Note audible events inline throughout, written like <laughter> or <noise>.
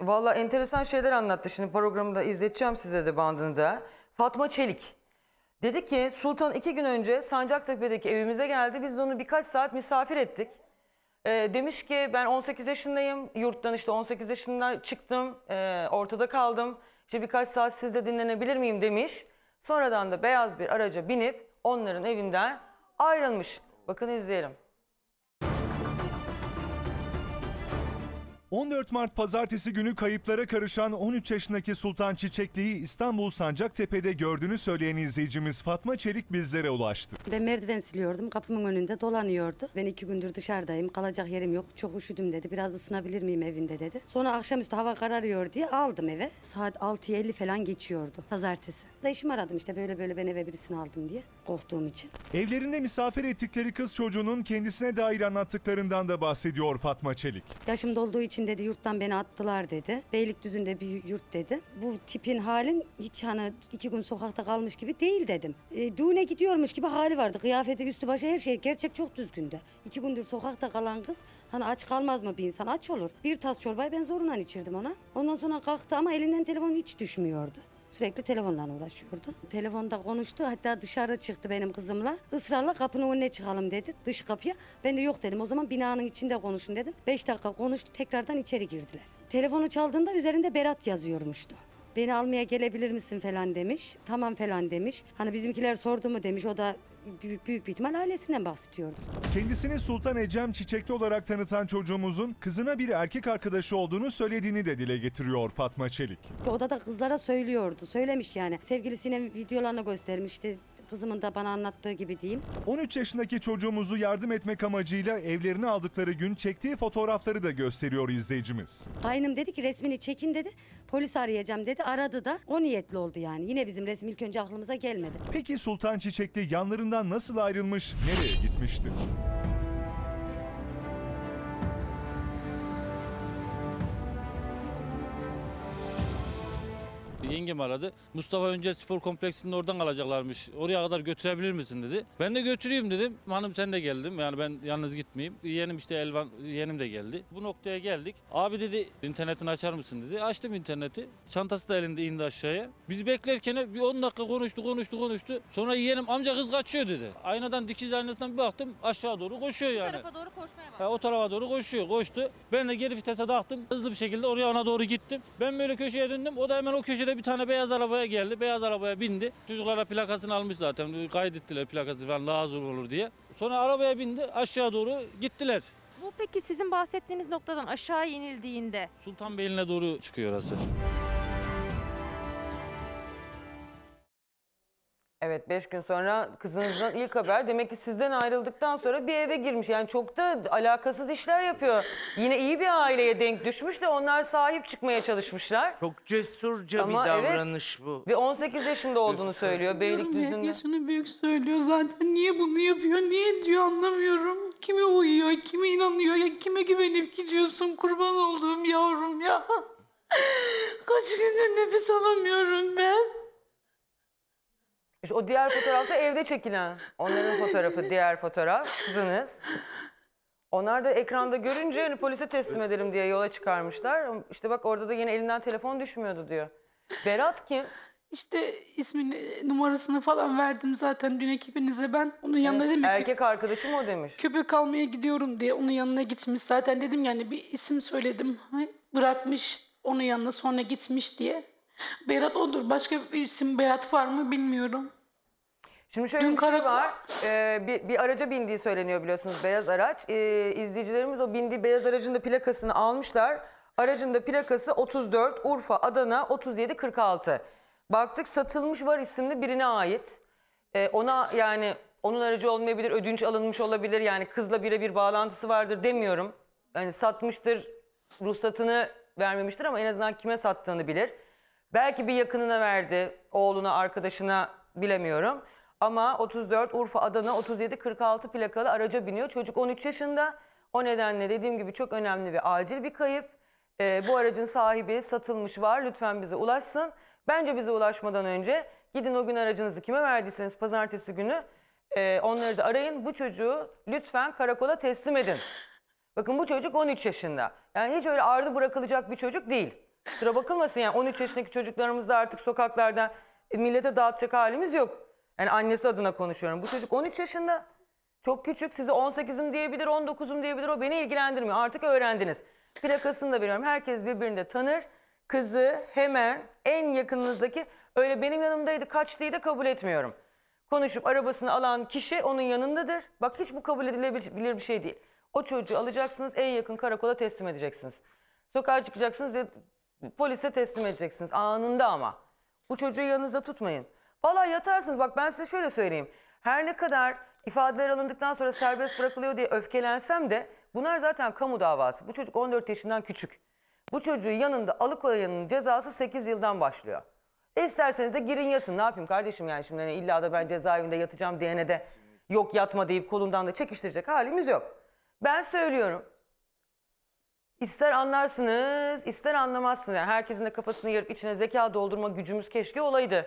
Valla enteresan şeyler anlattı. Şimdi programı da izleteceğim size de bandını da. Fatma Çelik. Dedi ki Sultan iki gün önce Sancaktepe'deki evimize geldi. Biz de onu birkaç saat misafir ettik. Ee, demiş ki ben 18 yaşındayım. Yurttan işte 18 yaşından çıktım. E, ortada kaldım. İşte birkaç saat sizde dinlenebilir miyim demiş. Sonradan da beyaz bir araca binip onların evinden ayrılmış. Bakın izleyelim. 14 Mart pazartesi günü kayıplara karışan 13 yaşındaki Sultan Çiçekli'yi İstanbul Sancaktepe'de gördüğünü söyleyen izleyicimiz Fatma Çelik bizlere ulaştı. Ben merdiven siliyordum kapımın önünde dolanıyordu. Ben iki gündür dışarıdayım kalacak yerim yok çok üşüdüm dedi biraz ısınabilir miyim evinde dedi. Sonra akşamüstü hava kararıyor diye aldım eve. Saat 6.50 falan geçiyordu pazartesi. Da işimi aradım işte böyle böyle ben eve birisini aldım diye korktuğum için. Evlerinde misafir ettikleri kız çocuğunun kendisine dair anlattıklarından da bahsediyor Fatma Çelik. Yaşım dolduğu için için dedi yurttan beni attılar dedi. Beylikdüzü'nde bir yurt dedi. Bu tipin halin hiç hani iki gün sokakta kalmış gibi değil dedim. E, düğüne gidiyormuş gibi hali vardı. Kıyafeti, üstü başı her şey gerçek çok düzgündü. İki gündür sokakta kalan kız hani aç kalmaz mı bir insan? Aç olur. Bir tas çorbayı ben zorundan içirdim ona. Ondan sonra kalktı ama elinden telefon hiç düşmüyordu sürekli telefonla uğraşıyordu. Telefonda konuştu hatta dışarı çıktı benim kızımla. Israrla kapının önüne çıkalım dedi dış kapıya. Ben de yok dedim o zaman binanın içinde konuşun dedim. 5 dakika konuştu tekrardan içeri girdiler. Telefonu çaldığında üzerinde Berat yazıyormuştu beni almaya gelebilir misin falan demiş. Tamam falan demiş. Hani bizimkiler sordu mu demiş. O da büyük, büyük bir ihtimal ailesinden bahsediyordu. Kendisini Sultan Ecem Çiçekli olarak tanıtan çocuğumuzun kızına bir erkek arkadaşı olduğunu söylediğini de dile getiriyor Fatma Çelik. Odada kızlara söylüyordu. Söylemiş yani. Sevgilisine videolarını göstermişti kızımın da bana anlattığı gibi diyeyim. 13 yaşındaki çocuğumuzu yardım etmek amacıyla evlerini aldıkları gün çektiği fotoğrafları da gösteriyor izleyicimiz. Kaynım dedi ki resmini çekin dedi. Polis arayacağım dedi. Aradı da o niyetli oldu yani. Yine bizim resim ilk önce aklımıza gelmedi. Peki Sultan Çiçekli yanlarından nasıl ayrılmış, nereye gitmişti? yengem aradı. Mustafa önce Spor Kompleksinin oradan alacaklarmış. Oraya kadar götürebilir misin dedi. Ben de götüreyim dedim. Hanım sen de geldim. Yani ben yalnız gitmeyeyim. Yenim işte Elvan, yenim de geldi. Bu noktaya geldik. Abi dedi internetini açar mısın dedi. Açtım interneti. Çantası da elinde indi aşağıya. Biz beklerken bir 10 dakika konuştu konuştu konuştu. Sonra yeğenim amca kız kaçıyor dedi. Aynadan dikiz aynasından bir baktım aşağı doğru koşuyor yani. O tarafa doğru koşmaya başladı. o tarafa doğru koşuyor koştu. Ben de geri vitese taktım. Hızlı bir şekilde oraya ona doğru gittim. Ben böyle köşeye döndüm. O da hemen o köşede bir tane beyaz arabaya geldi. Beyaz arabaya bindi. Çocuklara plakasını almış zaten. Kaydettiler plakası falan lazım olur diye. Sonra arabaya bindi. Aşağı doğru gittiler. Bu peki sizin bahsettiğiniz noktadan aşağı inildiğinde? Sultanbeyli'ne doğru çıkıyor orası. Evet 5 gün sonra kızınızdan ilk haber. Demek ki sizden ayrıldıktan sonra bir eve girmiş. Yani çok da alakasız işler yapıyor. Yine iyi bir aileye denk düşmüş de onlar sahip çıkmaya çalışmışlar. Çok cesurca Ama bir davranış evet. bu. Ve 18 yaşında olduğunu söylüyor Beylikdüzü'nde. Yaşını büyük söylüyor zaten. Niye bunu yapıyor, niye diyor anlamıyorum. Kime uyuyor, kime inanıyor, ya kime güvenip gidiyorsun kurban olduğum yavrum ya. <laughs> Kaç gündür nefes alamıyorum ben. İşte o diğer fotoğraf da evde çekilen. Onların fotoğrafı diğer fotoğraf. Kızınız. Onlar da ekranda görünce hani polise teslim edelim diye yola çıkarmışlar. İşte bak orada da yine elinden telefon düşmüyordu diyor. Berat kim? İşte ismini, numarasını falan verdim zaten dün ekibinize ben. Onun yanına yani, dedim Erkek ki, arkadaşım o demiş. Köpek almaya gidiyorum diye onun yanına gitmiş zaten. Dedim yani bir isim söyledim. Bırakmış onun yanına sonra gitmiş diye. <laughs> Berat odur. Başka bir isim Berat var mı bilmiyorum. Şimdi şöyle Dün bir şey var. Ee, bir, bir araca bindiği söyleniyor biliyorsunuz beyaz araç. Ee, izleyicilerimiz o bindiği beyaz aracın da plakasını almışlar. Aracın da plakası 34 Urfa Adana 37 46. Baktık satılmış var isimli birine ait. Ee, ona yani onun aracı olmayabilir, ödünç alınmış olabilir. Yani kızla birebir bağlantısı vardır demiyorum. Yani satmıştır, ruhsatını vermemiştir ama en azından kime sattığını bilir. Belki bir yakınına verdi, oğluna, arkadaşına bilemiyorum. Ama 34 Urfa Adana 37 46 plakalı araca biniyor. Çocuk 13 yaşında. O nedenle dediğim gibi çok önemli ve acil bir kayıp. Ee, bu aracın sahibi satılmış var. Lütfen bize ulaşsın. Bence bize ulaşmadan önce gidin o gün aracınızı kime verdiyseniz pazartesi günü e, onları da arayın. Bu çocuğu lütfen karakola teslim edin. Bakın bu çocuk 13 yaşında. Yani hiç öyle ardı bırakılacak bir çocuk değil. Kusura bakılmasın yani 13 yaşındaki çocuklarımız da artık sokaklardan e, millete dağıtacak halimiz yok. Yani annesi adına konuşuyorum. Bu çocuk 13 yaşında. Çok küçük size 18'im diyebilir, 19'um diyebilir o beni ilgilendirmiyor. Artık öğrendiniz. Plakasını da veriyorum. Herkes birbirini de tanır. Kızı hemen en yakınınızdaki öyle benim yanımdaydı kaçtığı da kabul etmiyorum. Konuşup arabasını alan kişi onun yanındadır. Bak hiç bu kabul edilebilir bir şey değil. O çocuğu alacaksınız en yakın karakola teslim edeceksiniz. Sokağa çıkacaksınız Polise teslim edeceksiniz anında ama. Bu çocuğu yanınızda tutmayın. Valla yatarsınız bak ben size şöyle söyleyeyim. Her ne kadar ifadeler alındıktan sonra serbest bırakılıyor diye öfkelensem de bunlar zaten kamu davası. Bu çocuk 14 yaşından küçük. Bu çocuğu yanında alıkoyanın cezası 8 yıldan başlıyor. E isterseniz de girin yatın ne yapayım kardeşim yani şimdi hani illa da ben cezaevinde yatacağım diyene de yok yatma deyip kolundan da çekiştirecek halimiz yok. Ben söylüyorum İster anlarsınız, ister anlamazsınız. Yani herkesin de kafasını yarıp içine zeka doldurma gücümüz keşke olaydı.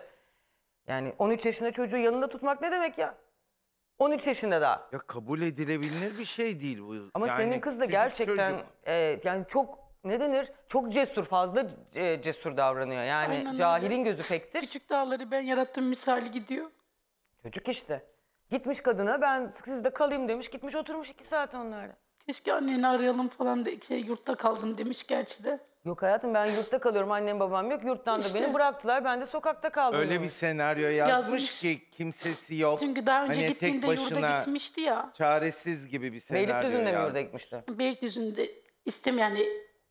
Yani 13 yaşında çocuğu yanında tutmak ne demek ya? 13 yaşında daha. Ya kabul edilebilir bir şey değil bu. Ama yani senin kız da gerçekten e, yani çok ne denir? Çok cesur, fazla e, cesur davranıyor. Yani Aynen cahilin öyle. gözü pektir. Küçük dağları ben yarattım misali gidiyor. Çocuk işte. Gitmiş kadına ben sizde kalayım demiş. Gitmiş oturmuş iki saat onlarda. Keşke anneni arayalım falan de şey, yurtta kaldım demiş gerçi de. Yok hayatım ben yurtta kalıyorum annem babam yok yurttan da İşte. beni bıraktılar ben de sokakta kaldım. Öyle bir senaryo yazmış, Yazmış. ki kimsesi yok. Çünkü daha önce hani gittiğinde yurda gitmişti ya. çaresiz gibi bir senaryo Beylikdüzü'nde mi yazmış. yurda gitmişti? Beylikdüzü'nde istem yani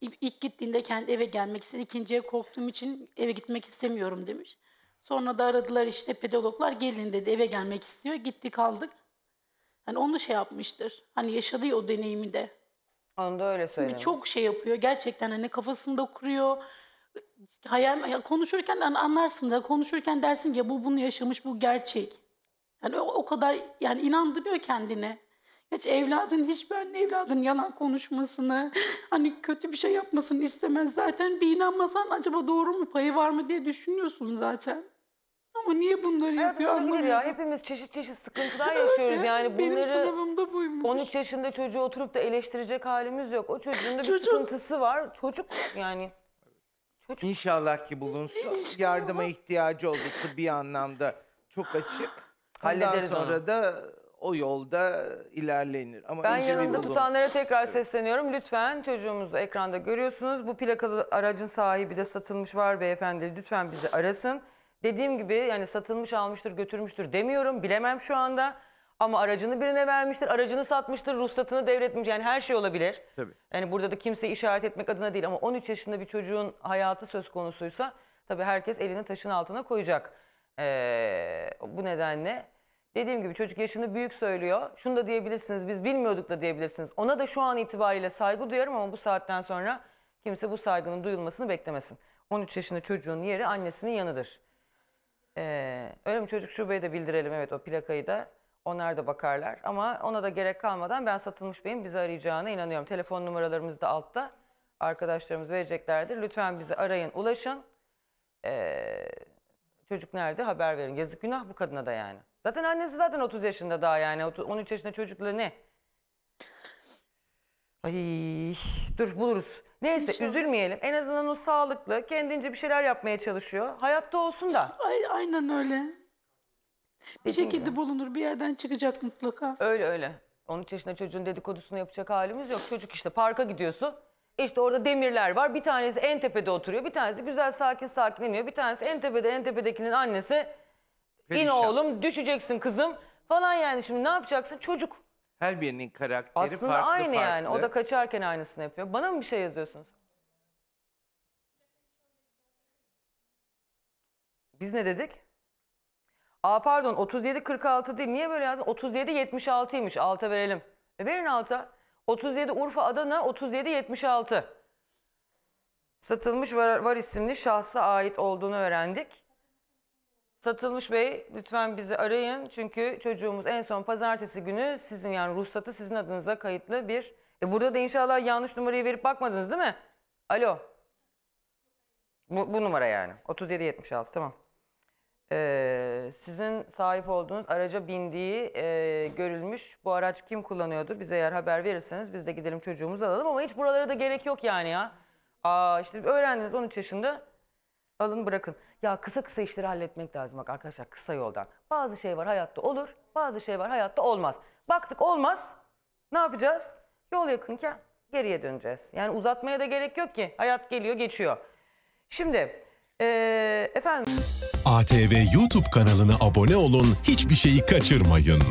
ilk ilk gittiğinde kendi eve gelmek istedi. İkinciye korktuğum için eve gitmek istemiyorum demiş. Sonra da aradılar işte pedagoglar gelin dedi eve gelmek istiyor. Gitti kaldık. Hani onu şey yapmıştır. Hani yaşadığı o deneyimi de. Onu da öyle söylemiş. Çok şey yapıyor gerçekten hani kafasında kuruyor. Hayal, konuşurken hani anlarsın da konuşurken dersin ki bu bunu yaşamış bu gerçek. Yani o, o kadar yani inandırıyor kendine. Hiç evladın, hiç ben evladın yalan konuşmasını, <laughs> hani kötü bir şey yapmasını istemez zaten. Bir inanmasan acaba doğru mu, payı var mı diye düşünüyorsun zaten. Ama niye bunları Hayat yapıyor olabilir ya. Hepimiz çeşit çeşit sıkıntılar yaşıyoruz. Yani bunları. Benim bunları sınavımda buymuş. 13 yaşında çocuğu oturup da eleştirecek halimiz yok. O çocuğun da bir Çocuk. sıkıntısı var. Çocuk yani. İnşallah ki bulunsun. Yardıma ihtiyacı oldukça bir anlamda çok açık. Hallederiz Hallederiz sonra onu. da o yolda ilerlenir. Ama Ben yanımda tutanlara tekrar sesleniyorum. Lütfen çocuğumuzu ekranda görüyorsunuz. Bu plakalı aracın sahibi de satılmış var beyefendi. Lütfen bizi arasın. Dediğim gibi yani satılmış almıştır götürmüştür demiyorum bilemem şu anda. Ama aracını birine vermiştir, aracını satmıştır, ruhsatını devretmiş. Yani her şey olabilir. Tabii. Yani burada da kimse işaret etmek adına değil ama 13 yaşında bir çocuğun hayatı söz konusuysa tabii herkes elini taşın altına koyacak. Ee, bu nedenle dediğim gibi çocuk yaşını büyük söylüyor. Şunu da diyebilirsiniz, biz bilmiyorduk da diyebilirsiniz. Ona da şu an itibariyle saygı duyarım ama bu saatten sonra kimse bu saygının duyulmasını beklemesin. 13 yaşında çocuğun yeri annesinin yanıdır. Ee, öyle mi çocuk şubeye de bildirelim evet o plakayı da. Onlar da bakarlar ama ona da gerek kalmadan ben satılmış beyin bizi arayacağına inanıyorum. Telefon numaralarımız da altta. Arkadaşlarımız vereceklerdir. Lütfen bizi arayın, ulaşın. Ee, çocuk nerede haber verin. Yazık günah bu kadına da yani. Zaten annesi zaten 30 yaşında daha yani. 13 yaşında çocukla ne? Ay dur buluruz. Neyse İnşallah. üzülmeyelim. En azından o sağlıklı, kendince bir şeyler yapmaya çalışıyor. Hayatta olsun da. Ay, aynen öyle. Bir Dediğim şekilde gibi. bulunur. Bir yerden çıkacak mutlaka. Öyle öyle. 13 yaşında çocuğun dedikodusunu yapacak halimiz yok. Çocuk işte parka gidiyorsun. İşte orada demirler var. Bir tanesi en tepede oturuyor. Bir tanesi güzel sakin sakin iniyor. Bir tanesi en tepede en tepedekinin annesi. İn oğlum düşeceksin kızım falan yani. Şimdi ne yapacaksın? Çocuk. Her birinin karakteri Aslında farklı aynı farklı. yani. O da kaçarken aynısını yapıyor. Bana mı bir şey yazıyorsunuz? Biz ne dedik? Aa pardon 37-46 değil. Niye böyle yazdın? 37-76'ymış. Alta verelim. E verin alta. 37 Urfa Adana 37-76. Satılmış var, var isimli şahsa ait olduğunu öğrendik. Satılmış Bey lütfen bizi arayın. Çünkü çocuğumuz en son pazartesi günü sizin yani ruhsatı sizin adınıza kayıtlı bir... E burada da inşallah yanlış numarayı verip bakmadınız değil mi? Alo. Bu, bu numara yani. 3776 tamam. Ee, sizin sahip olduğunuz araca bindiği e, görülmüş. Bu araç kim kullanıyordu? Bize eğer haber verirseniz biz de gidelim çocuğumuzu alalım. Ama hiç buralara da gerek yok yani ya. Aa, işte öğrendiniz 13 yaşında Alın bırakın. Ya kısa kısa işleri halletmek lazım bak arkadaşlar kısa yoldan. Bazı şey var hayatta olur, bazı şey var hayatta olmaz. Baktık olmaz. Ne yapacağız? Yol yakınken geriye döneceğiz. Yani uzatmaya da gerek yok ki. Hayat geliyor, geçiyor. Şimdi ee, efendim ATV YouTube kanalına abone olun, hiçbir şeyi kaçırmayın.